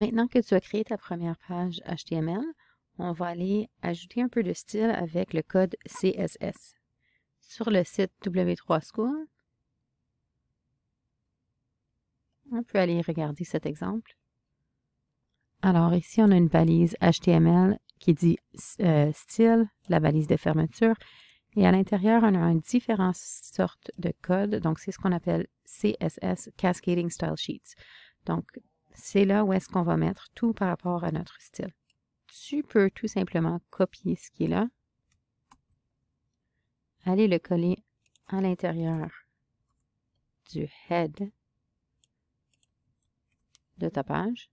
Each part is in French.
Maintenant que tu as créé ta première page HTML, on va aller ajouter un peu de style avec le code CSS. Sur le site W3School, on peut aller regarder cet exemple. Alors ici, on a une balise HTML qui dit euh, style, la balise de fermeture, et à l'intérieur, on a différentes sortes de code donc c'est ce qu'on appelle CSS, Cascading Style Sheets. Donc, c'est là où est-ce qu'on va mettre tout par rapport à notre style. Tu peux tout simplement copier ce qui est là, aller le coller à l'intérieur du head de ta page,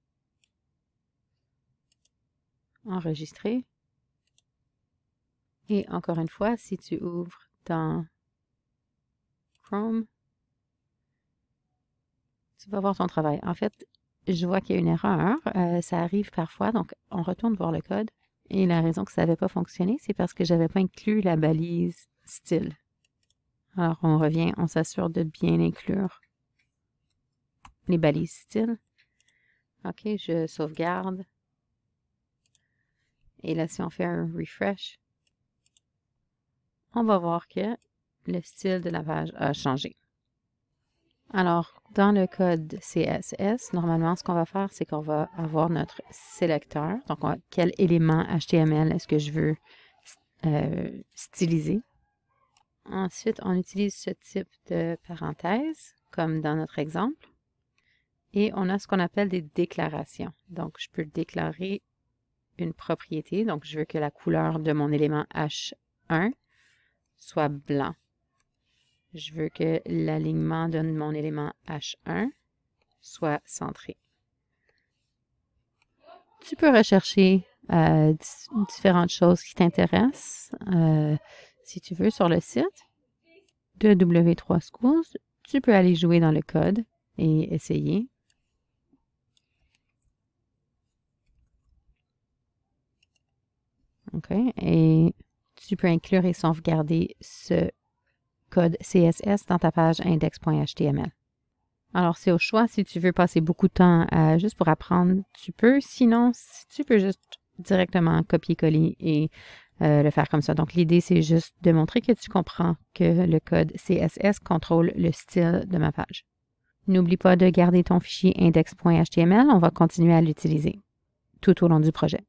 enregistrer, et encore une fois, si tu ouvres dans Chrome, tu vas voir ton travail. En fait, je vois qu'il y a une erreur, euh, ça arrive parfois, donc on retourne voir le code. Et la raison que ça n'avait pas fonctionné, c'est parce que j'avais pas inclus la balise style. Alors on revient, on s'assure de bien inclure les balises style. OK, je sauvegarde. Et là, si on fait un refresh, on va voir que le style de la page a changé. Alors, dans le code CSS, normalement, ce qu'on va faire, c'est qu'on va avoir notre sélecteur. Donc, quel élément HTML est-ce que je veux euh, styliser? Ensuite, on utilise ce type de parenthèse, comme dans notre exemple. Et on a ce qu'on appelle des déclarations. Donc, je peux déclarer une propriété. Donc, je veux que la couleur de mon élément H1 soit blanc je veux que l'alignement de mon élément H1 soit centré. Tu peux rechercher euh, différentes choses qui t'intéressent, euh, si tu veux, sur le site de W3 Schools. Tu peux aller jouer dans le code et essayer. OK. Et tu peux inclure et sauvegarder ce code CSS dans ta page index.html. Alors, c'est au choix. Si tu veux passer beaucoup de temps euh, juste pour apprendre, tu peux. Sinon, si tu peux juste directement copier-coller et euh, le faire comme ça. Donc, l'idée, c'est juste de montrer que tu comprends que le code CSS contrôle le style de ma page. N'oublie pas de garder ton fichier index.html. On va continuer à l'utiliser tout au long du projet.